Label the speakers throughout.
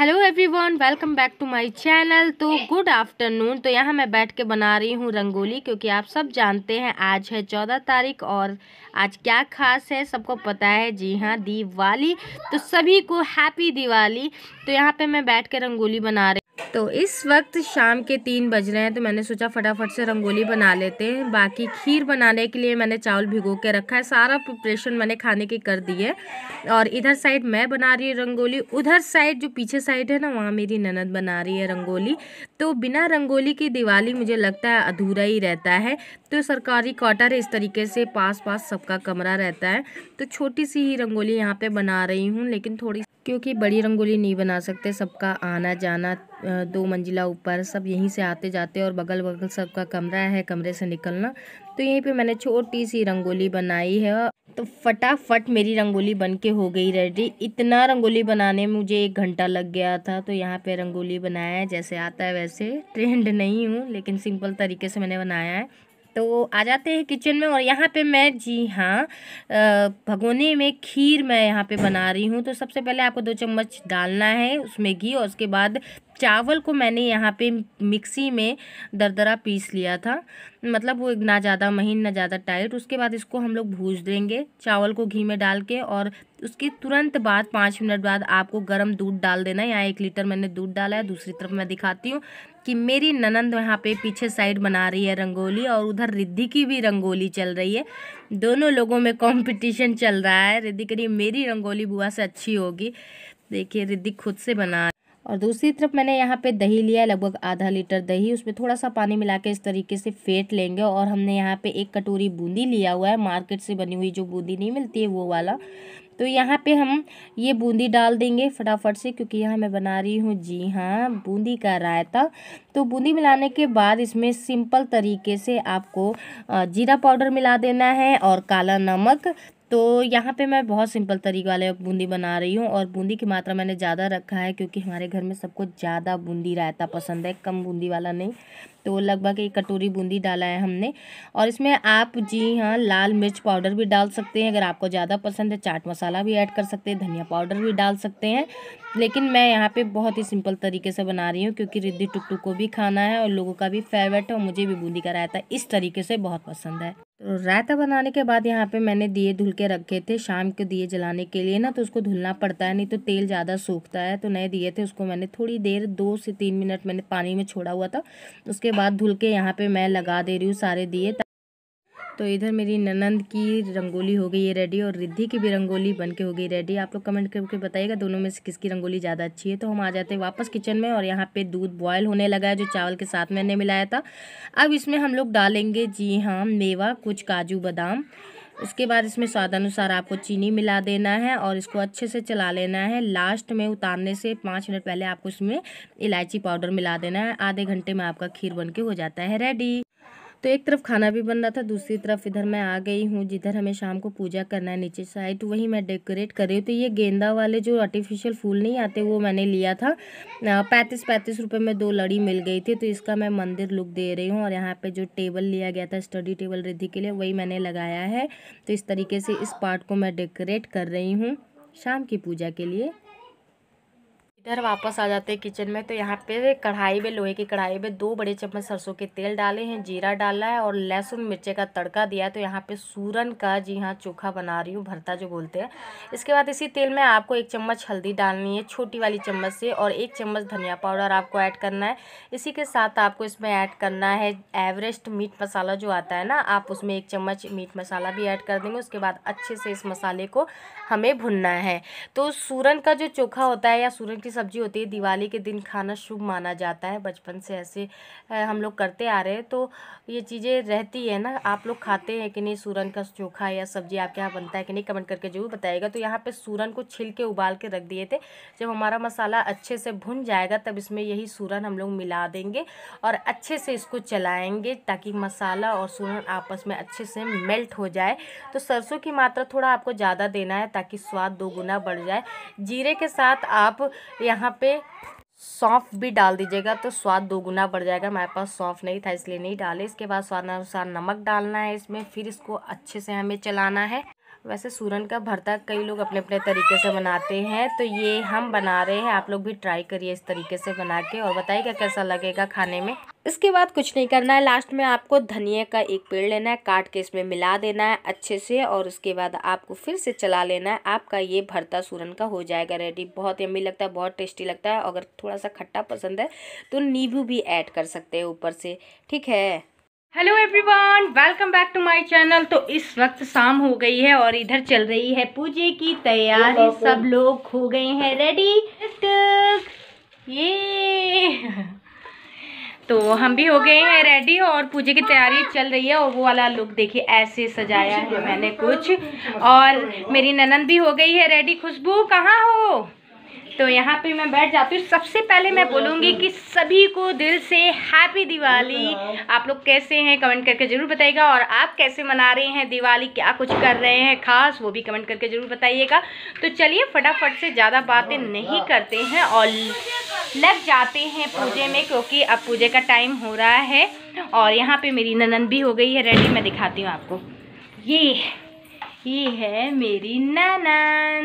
Speaker 1: Hello everyone welcome back to my channel तो good afternoon तो यहाँ मैं बैठ के बना रही हूँ रंगोली क्योंकि आप सब जानते हैं आज है चौदह तारीख और आज क्या खास है सबको पता है जी हाँ दिवाली तो सभी को हैप्पी दिवाली तो यहाँ पे मैं बैठ के रंगोली बना रही तो इस वक्त शाम के तीन बज रहे हैं तो मैंने सोचा फटाफट से रंगोली बना लेते हैं बाकी खीर बनाने के लिए मैंने चावल भिगो के रखा है सारा प्रिपरेशन मैंने खाने की कर दी है और इधर साइड मैं बना रही हूँ रंगोली उधर साइड जो पीछे साइड है ना वहाँ मेरी ननद बना रही है रंगोली तो बिना रंगोली की दिवाली मुझे लगता है अधूरा ही रहता है तो सरकारी क्वार्टर इस तरीके से पास पास सबका कमरा रहता है तो छोटी सी ही रंगोली यहाँ पर बना रही हूँ लेकिन थोड़ी क्योंकि बड़ी रंगोली नहीं बना सकते सबका आना जाना दो मंजिला ऊपर सब यहीं से आते जाते और बगल बगल सबका कमरा है कमरे से निकलना तो यहीं पे मैंने छोटी सी रंगोली बनाई है तो फटाफट मेरी रंगोली बन के हो गई रेडी इतना रंगोली बनाने में मुझे एक घंटा लग गया था तो यहाँ पे रंगोली बनाया है जैसे आता है वैसे ट्रेंड नहीं हूँ लेकिन सिंपल तरीके से मैंने बनाया है तो आ जाते हैं किचन में और यहाँ पे मैं जी हाँ भगोने में खीर मैं यहाँ पे बना रही हूँ तो सबसे पहले आपको दो चम्मच डालना है उसमें घी और उसके बाद चावल को मैंने यहाँ पे मिक्सी में दरदरा पीस लिया था मतलब वो ना ज़्यादा महीन ना ज़्यादा टाइट उसके बाद इसको हम लोग भूज देंगे चावल को घी में डाल के और उसके तुरंत बाद पाँच मिनट बाद आपको गर्म दूध डाल देना है यहाँ एक लीटर मैंने दूध डाला है दूसरी तरफ मैं दिखाती हूँ कि मेरी ननंद वहाँ पे पीछे साइड बना रही है रंगोली और उधर रिद्धि की भी रंगोली चल रही है दोनों लोगों में कॉम्पिटिशन चल रहा है रिद्धि करिए मेरी रंगोली बुआ से अच्छी होगी देखिए रिद्धि खुद से बना और दूसरी तरफ मैंने यहाँ पे दही लिया है लगभग आधा लीटर दही उसमें थोड़ा सा पानी मिला के इस तरीके से फेंट लेंगे और हमने यहाँ पे एक कटोरी बूंदी लिया हुआ है मार्केट से बनी हुई जो बूंदी नहीं मिलती है वो वाला तो यहाँ पे हम ये बूंदी डाल देंगे फटाफट से क्योंकि यहाँ मैं बना रही हूँ जी हाँ बूंदी का रायता तो बूंदी मिलाने के बाद इसमें सिंपल तरीके से आपको जीरा पाउडर मिला देना है और काला नमक तो यहाँ पे मैं बहुत सिंपल तरीके वाले बूंदी बना रही हूँ और बूंदी की मात्रा मैंने ज़्यादा रखा है क्योंकि हमारे घर में सबको ज़्यादा बूंदी रायता पसंद है कम बूंदी वाला नहीं तो लगभग एक कटोरी बूंदी डाला है हमने और इसमें आप जी हाँ लाल मिर्च पाउडर भी डाल सकते हैं अगर आपको ज़्यादा पसंद है चाट मसाला भी ऐड कर सकते हैं धनिया पाउडर भी डाल सकते हैं लेकिन मैं यहाँ पर बहुत ही सिंपल तरीके से बना रही हूँ क्योंकि रिद्धि टुक को भी खाना है और लोगों का भी फेवरेट है और मुझे भी बूंदी का रायता इस तरीके से बहुत पसंद है तो रायता बनाने के बाद यहाँ पे मैंने दिए धुल के रखे थे शाम के दिए जलाने के लिए ना तो उसको धुलना पड़ता है नहीं तो तेल ज़्यादा सूखता है तो नए दिए थे उसको मैंने थोड़ी देर दो से तीन मिनट मैंने पानी में छोड़ा हुआ था उसके बाद धुल के यहाँ पे मैं लगा दे रही हूँ सारे दिए तो इधर मेरी ननंद की रंगोली हो गई है रेडी और रिद्धि की भी रंगोली बन के हो गई रेडी आप लोग कमेंट करके बताइएगा दोनों में से किसकी रंगोली ज़्यादा अच्छी है तो हम आ जाते हैं वापस किचन में और यहाँ पे दूध बॉयल होने लगा है जो चावल के साथ मैंने मिलाया था अब इसमें हम लोग डालेंगे जी हाँ मेवा कुछ काजू बादाम उसके बाद इसमें स्वाद अनुसार आपको चीनी मिला देना है और इसको अच्छे से चला लेना है लास्ट में उतारने से पाँच मिनट पहले आपको इसमें इलायची पाउडर मिला देना है आधे घंटे में आपका खीर बन के हो जाता है रेडी तो एक तरफ खाना भी बन रहा था दूसरी तरफ इधर मैं आ गई हूँ जिधर हमें शाम को पूजा करना है नीचे साइड वही मैं डेकोरेट कर रही हूँ तो ये गेंदा वाले जो आर्टिफिशियल फूल नहीं आते वो मैंने लिया था पैंतीस पैंतीस रुपये में दो लड़ी मिल गई थी तो इसका मैं मंदिर लुक दे रही हूँ और यहाँ पर जो टेबल लिया गया था स्टडी टेबल रिद्धि के लिए वही मैंने लगाया है तो इस तरीके से इस पार्ट को मैं डेकोरेट कर रही हूँ शाम की पूजा के लिए इधर वापस आ जाते हैं किचन में तो यहाँ पे कढ़ाई में लोहे की कढ़ाई में दो बड़े चम्मच सरसों के तेल डाले हैं जीरा डाला है और लहसुन मिर्चे का तड़का दिया है तो यहाँ पे सूरन का जी हाँ चोखा बना रही हूँ भरता जो बोलते हैं इसके बाद इसी तेल में आपको एक चम्मच हल्दी डालनी है छोटी वाली चम्मच से और एक चम्मच धनिया पाउडर आपको ऐड करना है इसी के साथ आपको इसमें ऐड करना है एवरेस्ट मीट मसाला जो आता है ना आप उसमें एक चम्मच मीट मसाला भी ऐड कर देंगे उसके बाद अच्छे से इस मसाले को हमें भुनना है तो सूरन का जो चोखा होता है या सूरन की सब्जी होती है दिवाली के दिन खाना शुभ माना जाता है बचपन से ऐसे हम लोग करते आ रहे हैं तो ये चीज़ें रहती है ना आप लोग खाते हैं कि नहीं सूरन का चोखा या सब्जी आपके यहाँ बनता है कि नहीं कमेंट करके जरूर बताइएगा तो यहाँ पर सूरन को छिल के उबाल के रख दिए थे जब हमारा मसाला अच्छे से भुन जाएगा तब इसमें यही सूरन हम लोग मिला देंगे और अच्छे से इसको चलाएँगे ताकि मसाला और सूरन आपस में अच्छे से मेल्ट हो जाए तो सरसों की मात्रा थोड़ा आपको ज़्यादा देना है ताकि स्वाद दो गुना बढ़ जाए जीरे के साथ आप यहाँ पे सौंफ भी डाल दीजिएगा तो स्वाद दोगुना बढ़ जाएगा हमारे पास सौंफ नहीं था इसलिए नहीं डाले इसके बाद स्वाद अनुसार नमक डालना है इसमें फिर इसको अच्छे से हमें चलाना है वैसे सूरन का भरता कई लोग अपने अपने तरीके से बनाते हैं तो ये हम बना रहे हैं आप लोग भी ट्राई करिए इस तरीके से बना के और बताइएगा कैसा लगेगा खाने में इसके बाद कुछ नहीं करना है लास्ट में आपको धनिया का एक पेड़ लेना है काट के इसमें मिला देना है अच्छे से और उसके बाद आपको फिर से चला लेना है आपका ये भरता सूरन का हो जाएगा रेडी बहुत यम्मी लगता है बहुत टेस्टी लगता है अगर थोड़ा सा खट्टा पसंद है तो नींबू भी ऐड कर सकते हैं ऊपर से ठीक है hello everyone welcome back to my channel तो इस वक्त शाम हो गई है और इधर चल रही है पूजे की तैयारी सब लोग हो गए हैं रेडी ये तो हम भी हो गए हैं रेडी और पूजे की तैयारी चल रही है और वो वाला लुक देखिए ऐसे सजाया है मैंने कुछ और मेरी ननन भी हो गई है रेडी खुशबू कहाँ हो तो यहाँ पे मैं बैठ जाती हूँ सबसे पहले मैं बोलूँगी कि सभी को दिल से हैप्पी दिवाली आप लोग कैसे हैं कमेंट करके ज़रूर बताइएगा और आप कैसे मना रहे हैं दिवाली क्या कुछ कर रहे हैं खास वो भी कमेंट करके ज़रूर बताइएगा तो चलिए फटाफट से ज़्यादा बातें नहीं करते हैं और लग जाते हैं पूजे में क्योंकि अब पूजे का टाइम हो रहा है और यहाँ पर मेरी ननन भी हो गई है रेडी मैं दिखाती हूँ आपको ये ये है मेरी ननन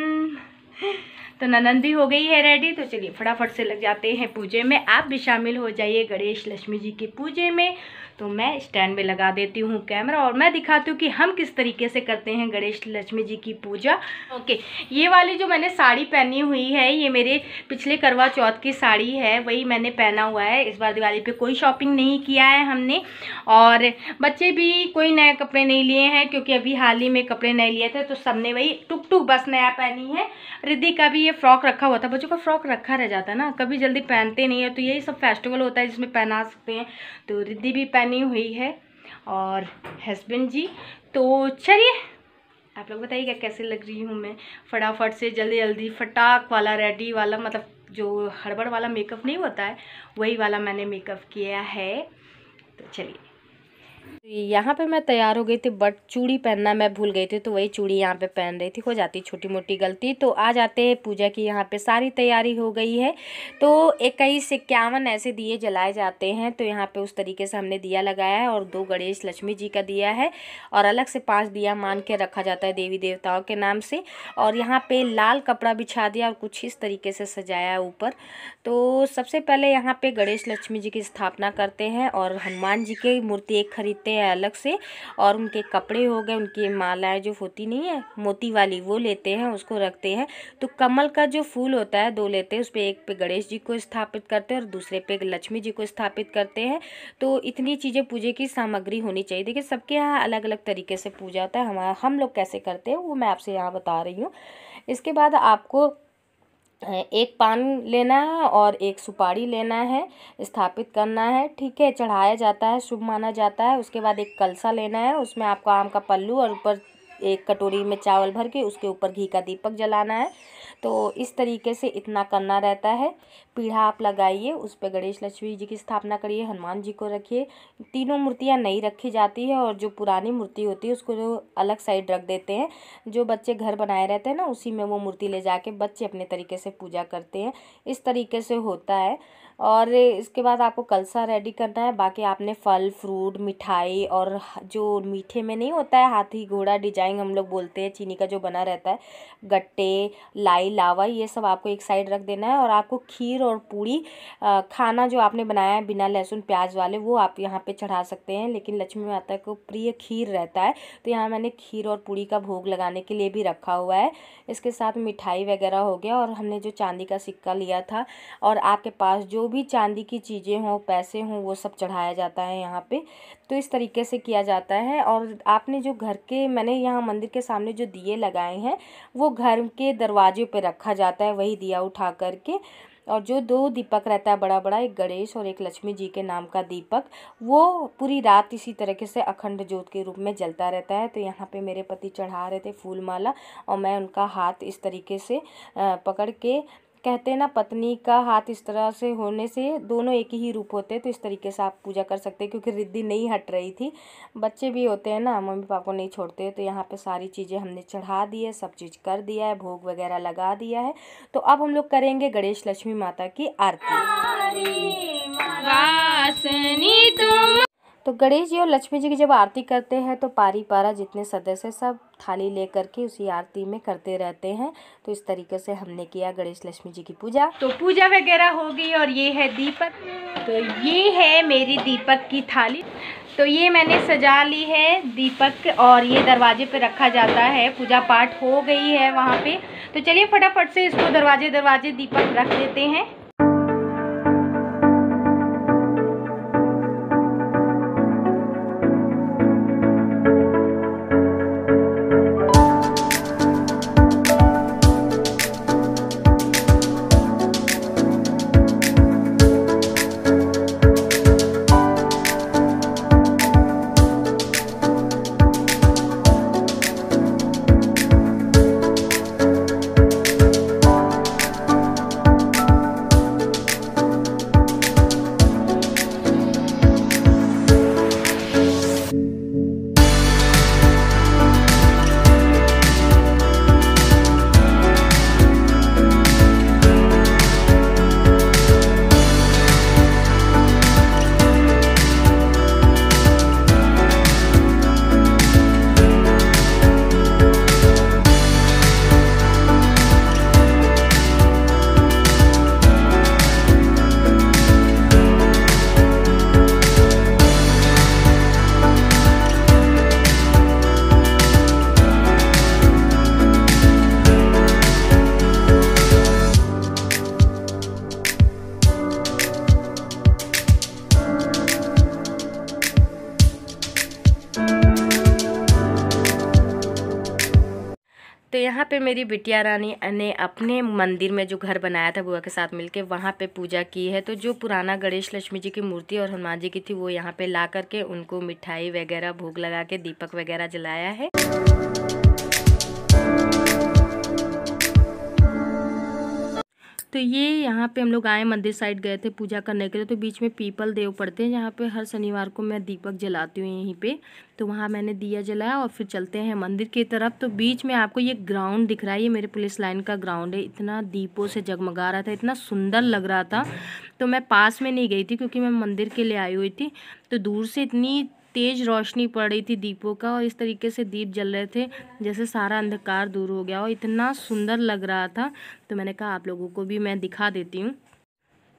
Speaker 1: तो ननंदी हो गई है रेडी तो चलिए फटाफट से लग जाते हैं पूजे में आप भी शामिल हो जाइए गणेश लक्ष्मी जी की पूजे में तो मैं स्टैंड में लगा देती हूँ कैमरा और मैं दिखाती हूँ कि हम किस तरीके से करते हैं गणेश लक्ष्मी जी की पूजा ओके ये वाली जो मैंने साड़ी पहनी हुई है ये मेरे पिछले करवा चौथ की साड़ी है वही मैंने पहना हुआ है इस बार दिवाली पे कोई शॉपिंग नहीं किया है हमने और बच्चे भी कोई नए कपड़े नहीं लिए हैं क्योंकि अभी हाल ही में कपड़े नए लिए थे तो सबने वही टुक टुक बस नया पहनी है रिद्धि का भी ये फ्रॉक रखा हुआ था बच्चों का फ्रॉक रखा रह जाता है ना कभी जल्दी पहनते नहीं है तो यही सब फेस्टिवल होता है जिसमें पहना सकते हैं तो रिद्धि भी पहनी हुई है और हस्बैंड जी तो चलिए आप लोग बताइएगा कैसे लग रही हूँ मैं फटाफट से जल्दी जल्दी फटाक वाला रेडी वाला मतलब जो हड़बड़ वाला मेकअप नहीं होता है वही वाला मैंने मेकअप किया है तो चलिए तो यहाँ पे मैं तैयार हो गई थी बट चूड़ी पहनना मैं भूल गई थी तो वही चूड़ी यहाँ पे पहन रही थी हो जाती छोटी मोटी गलती तो आ जाते हैं पूजा की यहाँ पे सारी तैयारी हो गई है तो इक्कीस इक्यावन ऐसे दिए जलाए जाते हैं तो यहाँ पे उस तरीके से हमने दिया लगाया है और दो गणेश लक्ष्मी जी का दिया है और अलग से पाँच दिया मान के रखा जाता है देवी देवताओं के नाम से और यहाँ पर लाल कपड़ा बिछा दिया और कुछ इस तरीके से सजाया ऊपर तो सबसे पहले यहाँ पर गणेश लक्ष्मी जी की स्थापना करते हैं और हनुमान जी की मूर्ति एक खरीद लेते हैं अलग से और उनके कपड़े हो गए उनकी मालाएं जो होती नहीं है मोती वाली वो लेते हैं उसको रखते हैं तो कमल का जो फूल होता है दो लेते हैं उस पर एक पे गणेश जी को स्थापित करते हैं और दूसरे पे लक्ष्मी जी को स्थापित करते हैं तो इतनी चीज़ें पूजे की सामग्री होनी चाहिए देखिए सबके यहाँ अलग अलग तरीके से पूजा होता है हमारा हम लोग कैसे करते हैं वो मैं आपसे यहाँ बता रही हूँ इसके बाद आपको एक पान लेना है और एक सुपारी लेना है स्थापित करना है ठीक है चढ़ाया जाता है शुभ माना जाता है उसके बाद एक कलसा लेना है उसमें आपको आम का पल्लू और ऊपर एक कटोरी में चावल भर के उसके ऊपर घी का दीपक जलाना है तो इस तरीके से इतना करना रहता है पीढ़ा आप लगाइए उस पर गणेश लक्ष्मी जी की स्थापना करिए हनुमान जी को रखिए तीनों मूर्तियाँ नई रखी जाती है और जो पुरानी मूर्ति होती है उसको जो अलग साइड रख देते हैं जो बच्चे घर बनाए रहते हैं ना उसी में वो मूर्ति ले जाके बच्चे अपने तरीके से पूजा करते हैं इस तरीके से होता है और इसके बाद आपको कलसा रेडी करना है बाकी आपने फल फ्रूट मिठाई और जो मीठे में नहीं होता है हाथी घोड़ा डिजाइन हम लोग बोलते हैं चीनी का जो बना रहता है गट्टे लाई लावा ये सब आपको एक साइड रख देना है और आपको खीर और पूड़ी खाना जो आपने बनाया है बिना लहसुन प्याज वाले वो आप यहाँ पर चढ़ा सकते हैं लेकिन लक्ष्मी माता को प्रिय खीर रहता है तो यहाँ मैंने खीर और पूड़ी का भोग लगाने के लिए भी रखा हुआ है इसके साथ मिठाई वगैरह हो गया और हमने जो चांदी का सिक्का लिया था और आपके पास जो भी चांदी की चीज़ें हों पैसे हों वो सब चढ़ाया जाता है यहाँ पे तो इस तरीके से किया जाता है और आपने जो घर के मैंने यहाँ मंदिर के सामने जो दिए लगाए हैं वो घर के दरवाजे पे रखा जाता है वही दिया उठा करके और जो दो दीपक रहता है बड़ा बड़ा एक गणेश और एक लक्ष्मी जी के नाम का दीपक वो पूरी रात इसी तरीके से अखंड ज्योत के रूप में जलता रहता है तो यहाँ पे मेरे पति चढ़ा रहे थे फूल माला और मैं उनका हाथ इस तरीके से पकड़ के कहते हैं ना पत्नी का हाथ इस तरह से होने से दोनों एक ही रूप होते हैं तो इस तरीके से आप पूजा कर सकते हैं क्योंकि रिद्धि नहीं हट रही थी बच्चे भी होते हैं ना मम्मी पापा को नहीं छोड़ते तो यहाँ पे सारी चीज़ें हमने चढ़ा दी है सब चीज़ कर दिया है भोग वगैरह लगा दिया है तो अब हम लोग करेंगे गणेश लक्ष्मी माता की आरती तो गणेश जी और लक्ष्मी जी की जब आरती करते हैं तो पारी पारा जितने सदस्य सब थाली लेकर के उसी आरती में करते रहते हैं तो इस तरीके से हमने किया गणेश लक्ष्मी जी की पूजा तो पूजा वगैरह हो गई और ये है दीपक तो ये है मेरी दीपक की थाली तो ये मैंने सजा ली है दीपक और ये दरवाजे पे रखा जाता है पूजा पाठ हो गई है वहाँ पे तो चलिए फटाफट से इसको दरवाजे दरवाजे दीपक रख देते हैं तो यहाँ पे मेरी बिटिया रानी ने अपने मंदिर में जो घर बनाया था बुआ के साथ मिलके वहाँ पे पूजा की है तो जो पुराना गणेश लक्ष्मी जी की मूर्ति और हनुमान जी की थी वो यहाँ पे ला करके उनको मिठाई वगैरह भोग लगा के दीपक वगैरह जलाया है तो ये यहाँ पे हम लोग आए मंदिर साइड गए थे पूजा करने के लिए तो बीच में पीपल देव पड़ते हैं जहाँ पे हर शनिवार को मैं दीपक जलाती हूँ यहीं पे तो वहाँ मैंने दिया जलाया और फिर चलते हैं मंदिर की तरफ तो बीच में आपको ये ग्राउंड दिख रहा है ये मेरे पुलिस लाइन का ग्राउंड है इतना दीपों से जगमगा रहा था इतना सुंदर लग रहा था तो मैं पास में नहीं गई थी क्योंकि मैं मंदिर के लिए आई हुई थी तो दूर से इतनी तेज़ रोशनी पड़ रही थी दीपों का और इस तरीके से दीप जल रहे थे जैसे सारा अंधकार दूर हो गया और इतना सुंदर लग रहा था तो मैंने कहा आप लोगों को भी मैं दिखा देती हूँ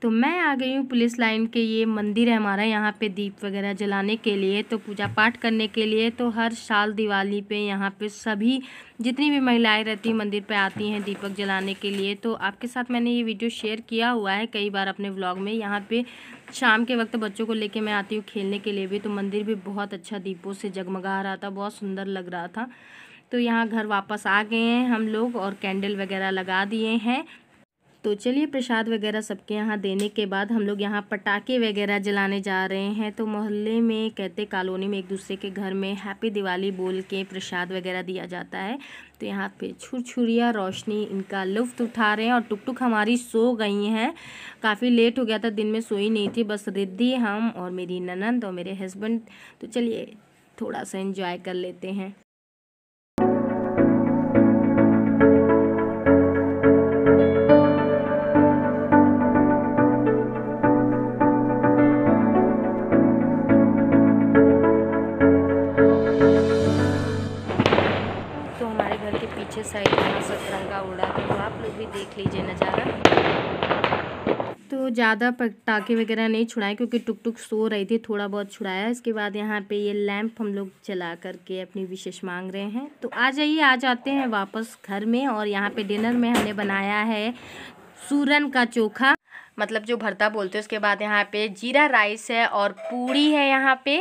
Speaker 1: तो मैं आ गई हूँ पुलिस लाइन के ये मंदिर है हमारा यहाँ पे दीप वगैरह जलाने के लिए तो पूजा पाठ करने के लिए तो हर साल दिवाली पे यहाँ पे सभी जितनी भी महिलाएं रहती हैं मंदिर पे आती हैं दीपक जलाने के लिए तो आपके साथ मैंने ये वीडियो शेयर किया हुआ है कई बार अपने व्लॉग में यहाँ पे शाम के वक्त बच्चों को लेके मैं आती हूँ खेलने के लिए भी तो मंदिर भी बहुत अच्छा दीपों से जगमगा रहा था बहुत सुंदर लग रहा था तो यहाँ घर वापस आ गए हैं हम लोग और कैंडल वगैरह लगा दिए हैं तो चलिए प्रसाद वगैरह सबके यहाँ देने के बाद हम लोग यहाँ पटाखे वगैरह जलाने जा रहे हैं तो मोहल्ले में कहते कॉलोनी में एक दूसरे के घर में हैप्पी दिवाली बोल के प्रसाद वगैरह दिया जाता है तो यहाँ पे छुरछुरिया रोशनी इनका लुफ्त उठा रहे हैं और टुक टुक हमारी सो गई हैं काफ़ी लेट हो गया था दिन में सोई नहीं थी बस रिद्धि हम और मेरी ननंद और मेरे हस्बैंड तो चलिए थोड़ा सा इन्जॉय कर लेते हैं साइड यहाँ सतरंगा उड़ा तो आप लोग भी देख लीजिए नज़ारा तो ज़्यादा पटाखे वगैरह नहीं छुड़ाए क्योंकि टुक टुक सो रही थी थोड़ा बहुत छुड़ाया इसके बाद यहाँ पे ये लैंप हम लोग चला करके अपनी विशेष मांग रहे हैं तो आ जाइए आ जाते हैं वापस घर में और यहाँ पे डिनर में हमने बनाया है सूरन का चोखा मतलब जो भरता बोलते हैं उसके बाद यहाँ पे जीरा राइस है और पूड़ी है यहाँ पे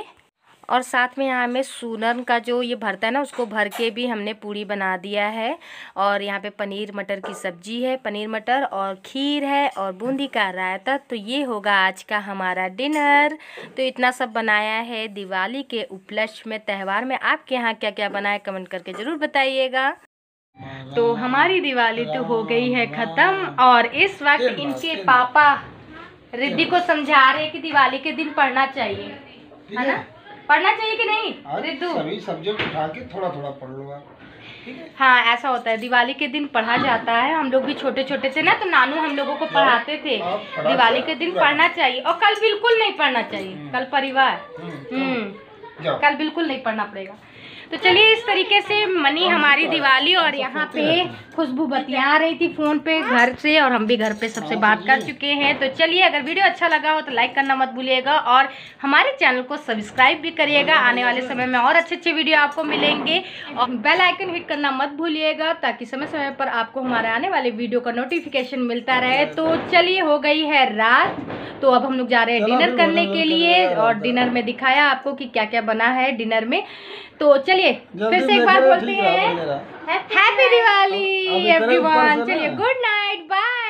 Speaker 1: और साथ में यहाँ हमें सूनन का जो ये भरता है ना उसको भर के भी हमने पूड़ी बना दिया है और यहाँ पे पनीर मटर की सब्जी है पनीर मटर और खीर है और बूंदी का रायता तो ये होगा आज का हमारा डिनर तो इतना सब बनाया है दिवाली के उपलक्ष्य में त्यौहार में आपके यहाँ क्या क्या बनाए कमेंट करके ज़रूर बताइएगा तो हमारी दिवाली तो हो गई है ख़त्म और इस वक्त इनके पापा रिद्धि को समझा रहे कि दिवाली के दिन पढ़ना चाहिए है ना पढ़ना चाहिए कि नहीं हाँ, सभी सब्जेक्ट उठा के थोड़ा थोड़ा पढ़ लो हाँ ऐसा होता है दिवाली के दिन पढ़ा जाता है हम लोग भी छोटे छोटे थे ना तो नानू हम लोगों को पढ़ाते थे दिवाली के दिन पढ़ना चाहिए और कल बिल्कुल नहीं पढ़ना चाहिए हम्म। कल परिवार हम्म, हम्म। कल बिल्कुल नहीं पढ़ना पड़ेगा तो चलिए इस तरीके से मनी हमारी दिवाली और यहाँ पे खुशबू बतिया रही थी फ़ोन पे घर से और हम भी घर पे सबसे हाँ बात कर चुके हैं तो चलिए अगर वीडियो अच्छा लगा हो तो लाइक करना मत भूलिएगा और हमारे चैनल को सब्सक्राइब भी करिएगा आने वाले समय में और अच्छे अच्छे वीडियो आपको मिलेंगे और बेल आइकन हिट करना मत भूलिएगा ताकि समय समय पर आपको हमारे आने वाले वीडियो का नोटिफिकेशन मिलता रहे तो चलिए हो गई है रात तो अब हम लोग जा रहे हैं डिनर करने के लिए और डिनर में दिखाया आपको कि क्या क्या बना है डिनर में तो चलिए चलिए फिर से एक बार बोलते हैं हैप्पी दिवाली एवरीवन चलिए गुड नाइट बाय